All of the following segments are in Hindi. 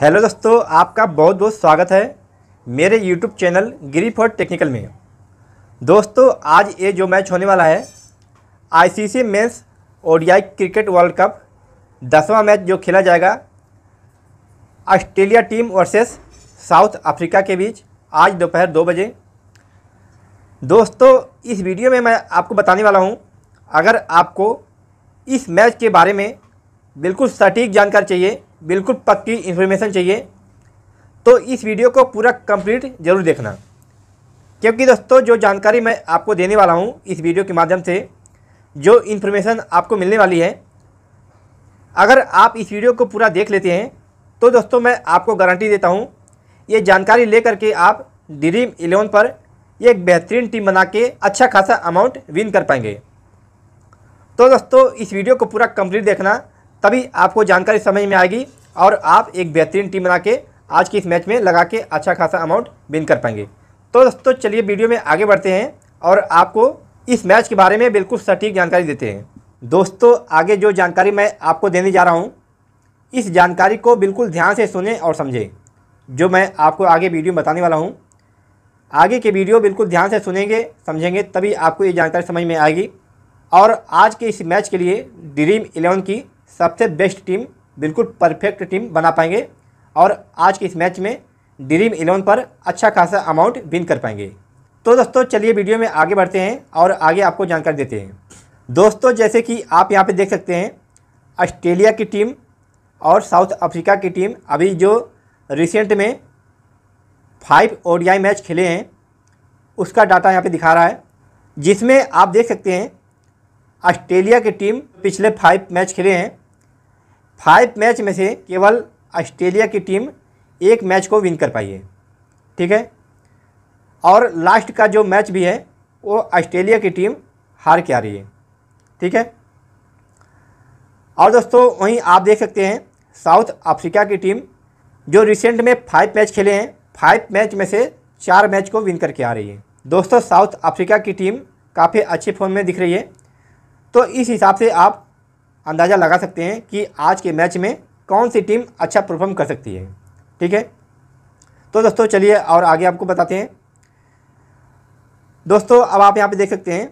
हेलो दोस्तों आपका बहुत बहुत स्वागत है मेरे YouTube channel Giri for technical में दोस्तों आज ये जो मैच होने वाला है ICC men's ODI cricket world cup दसवां मैच जो खेला जाएगा Australia team versus South Africa के बीच आज दोपहर दो बजे दोस्तों इस वीडियो में मैं आपको बताने वाला हूँ अगर आपको इस मैच के बारे में बिल्कुल सटीक जानकारी चाहिए बिल्कुल पक्की इन्फॉर्मेशन चाहिए तो इस वीडियो को पूरा कंप्लीट ज़रूर देखना क्योंकि दोस्तों जो जानकारी मैं आपको देने वाला हूँ इस वीडियो के माध्यम से जो इन्फॉर्मेशन आपको मिलने वाली है अगर आप इस वीडियो को पूरा देख लेते हैं तो दोस्तों मैं आपको गारंटी देता हूँ ये जानकारी लेकर के आप ड्रीम इलेवन पर एक बेहतरीन टीम बना के अच्छा खासा अमाउंट विन कर पाएंगे तो दोस्तों इस वीडियो को पूरा कंप्लीट देखना तभी आपको जानकारी समझ में आएगी और आप एक बेहतरीन टीम बना के आज के इस मैच में लगा के अच्छा खासा अमाउंट विन कर पाएंगे तो दोस्तों चलिए वीडियो में आगे बढ़ते हैं और आपको इस मैच के बारे में बिल्कुल सटीक जानकारी देते हैं दोस्तों आगे जो जानकारी मैं आपको देने जा रहा हूँ इस जानकारी को बिल्कुल ध्यान से सुने और समझें जो मैं आपको आगे वीडियो में बताने वाला हूँ आगे के वीडियो बिल्कुल ध्यान से सुनेंगे समझेंगे तभी आपको ये जानकारी समझ में आएगी और आज के इस मैच के लिए ड्रीम इलेवन की सबसे बेस्ट टीम बिल्कुल परफेक्ट टीम बना पाएंगे और आज के इस मैच में ड्रीम इलेवन पर अच्छा खासा अमाउंट विन कर पाएंगे तो दोस्तों चलिए वीडियो में आगे बढ़ते हैं और आगे आपको जानकारी देते हैं दोस्तों जैसे कि आप यहाँ पर देख सकते हैं ऑस्ट्रेलिया की टीम और साउथ अफ्रीका की टीम अभी जो रिसेंट में फाइव ओडीआई मैच खेले हैं उसका डाटा यहाँ पे दिखा रहा है जिसमें आप देख सकते हैं ऑस्ट्रेलिया की टीम पिछले फाइव मैच खेले हैं फाइव मैच में से केवल ऑस्ट्रेलिया की टीम एक मैच को विन कर पाई है ठीक है और लास्ट का जो मैच भी है वो ऑस्ट्रेलिया की टीम हार के आ रही है ठीक है और दोस्तों वहीं आप देख सकते हैं साउथ अफ्रीका की टीम जो रिसेंट में फाइव मैच खेले हैं फाइव मैच में से चार मैच को विन करके आ रही है दोस्तों साउथ अफ्रीका की टीम काफ़ी अच्छे फॉर्म में दिख रही है तो इस हिसाब से आप अंदाज़ा लगा सकते हैं कि आज के मैच में कौन सी टीम अच्छा परफॉर्म कर सकती है ठीक है तो दोस्तों चलिए और आगे आपको बताते हैं दोस्तों अब आप यहाँ पे देख सकते हैं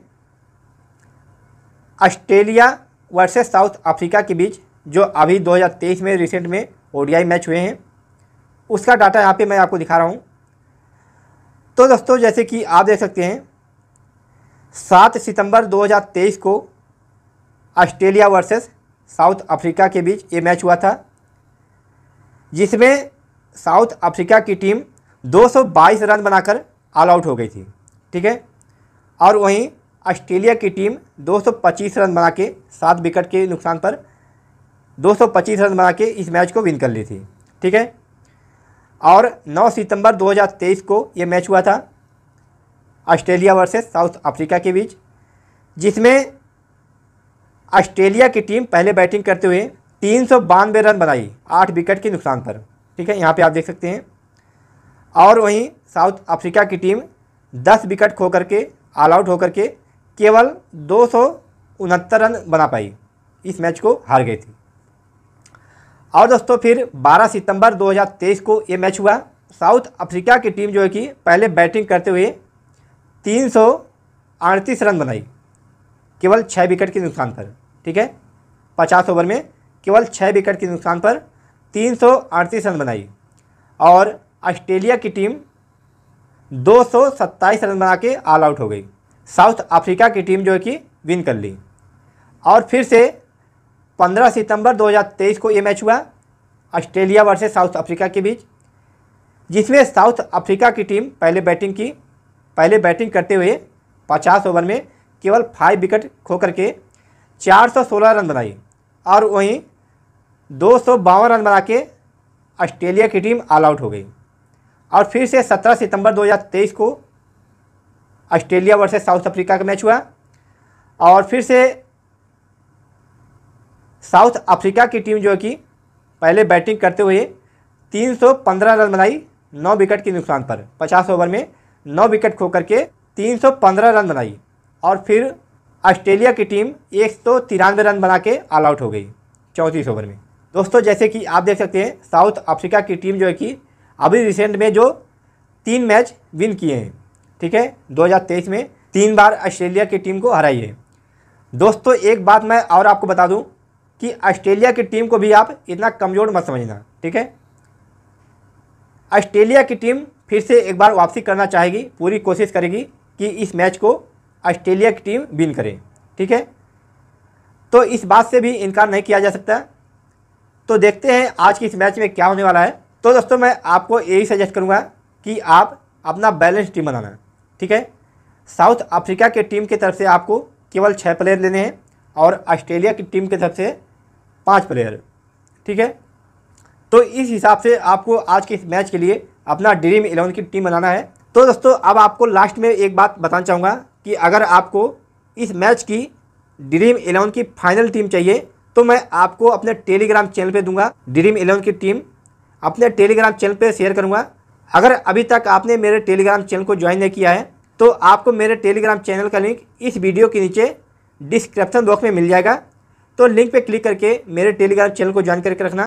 ऑस्ट्रेलिया वर्सेस साउथ अफ्रीका के बीच जो अभी 2023 में रिसेंट में ओडीआई मैच हुए हैं उसका डाटा यहाँ पे मैं आपको दिखा रहा हूँ तो दोस्तों जैसे कि आप देख सकते हैं सात सितंबर 2023 को ऑस्ट्रेलिया वर्सेस साउथ अफ्रीका के बीच ये मैच हुआ था जिसमें साउथ अफ्रीका की टीम 222 रन बनाकर ऑल आउट हो गई थी ठीक है और वहीं ऑस्ट्रेलिया की टीम 225 रन बना के सात विकेट के नुकसान पर 225 रन बना के इस मैच को विन कर ली थी ठीक है और 9 सितंबर 2023 को ये मैच हुआ था ऑस्ट्रेलिया वर्सेस साउथ अफ्रीका के बीच जिसमें ऑस्ट्रेलिया की टीम पहले बैटिंग करते हुए तीन रन बनाई आठ विकेट के नुकसान पर ठीक है यहाँ पर आप देख सकते हैं और वहीं साउथ अफ्रीका की टीम दस विकेट खो करके ऑल आउट होकर के केवल दो रन बना पाई इस मैच को हार गई थी और दोस्तों फिर 12 सितंबर 2023 को ये मैच हुआ साउथ अफ्रीका की टीम जो है कि पहले बैटिंग करते हुए तीन रन बनाई केवल छः विकेट के नुकसान पर ठीक है पचास ओवर में केवल छः विकेट के नुकसान पर तीन रन बनाई और ऑस्ट्रेलिया की टीम दो रन बना के ऑल आउट हो गई साउथ अफ्रीका की टीम जो है कि विन कर ली और फिर से 15 सितंबर 2023 को ये मैच हुआ ऑस्ट्रेलिया वर्सेस साउथ अफ्रीका के बीच जिसमें साउथ अफ्रीका की टीम पहले बैटिंग की पहले बैटिंग करते हुए 50 ओवर में केवल फाइव विकेट खो करके 416 रन बनाई और वहीं दो रन बना के ऑस्ट्रेलिया की टीम ऑल आउट हो गई और फिर से 17 सितंबर 2023 को ऑस्ट्रेलिया वर्सेस साउथ अफ्रीका का मैच हुआ और फिर से साउथ अफ्रीका की टीम जो है कि पहले बैटिंग करते हुए 315 रन बनाई 9 विकेट के नुकसान पर 50 ओवर में 9 विकेट खो करके 315 रन बनाई और फिर ऑस्ट्रेलिया की टीम एक सौ तिरानवे रन बना के ऑल आउट हो गई चौंतीस ओवर में दोस्तों जैसे कि आप देख सकते हैं साउथ अफ्रीका की टीम जो है कि अभी रिसेंट में जो तीन मैच विन किए हैं ठीक है 2023 में तीन बार ऑस्ट्रेलिया की टीम को हराई है दोस्तों एक बात मैं और आपको बता दूं कि ऑस्ट्रेलिया की टीम को भी आप इतना कमज़ोर मत समझना ठीक है ऑस्ट्रेलिया की टीम फिर से एक बार वापसी करना चाहेगी पूरी कोशिश करेगी कि इस मैच को ऑस्ट्रेलिया की टीम विन करे ठीक है तो इस बात से भी इनकार नहीं किया जा सकता तो देखते हैं आज के इस मैच में क्या होने वाला है तो दोस्तों मैं आपको यही सजेस्ट करूँगा कि आप अपना बैलेंस टीम बनाना ठीक है साउथ अफ्रीका के टीम की तरफ से आपको केवल छः प्लेयर लेने हैं और ऑस्ट्रेलिया की टीम की तरफ से पाँच प्लेयर ठीक है तो इस हिसाब से आपको आज के इस मैच के लिए अपना ड्रीम इलेवन की टीम बनाना है तो दोस्तों अब आपको लास्ट में एक बात बताना चाहूँगा कि अगर आपको इस मैच की ड्रीम एलेवन की फाइनल टीम चाहिए तो मैं आपको अपने टेलीग्राम चैनल पे दूंगा ड्रीम एलेवन की टीम अपने टेलीग्राम चैनल पे शेयर करूंगा अगर अभी तक आपने मेरे टेलीग्राम चैनल को ज्वाइन नहीं किया है तो आपको मेरे टेलीग्राम चैनल का लिंक इस वीडियो के नीचे डिस्क्रिप्शन बॉक्स में मिल जाएगा तो लिंक पर क्लिक करके मेरे टेलीग्राम चैनल को ज्वाइन करके रखना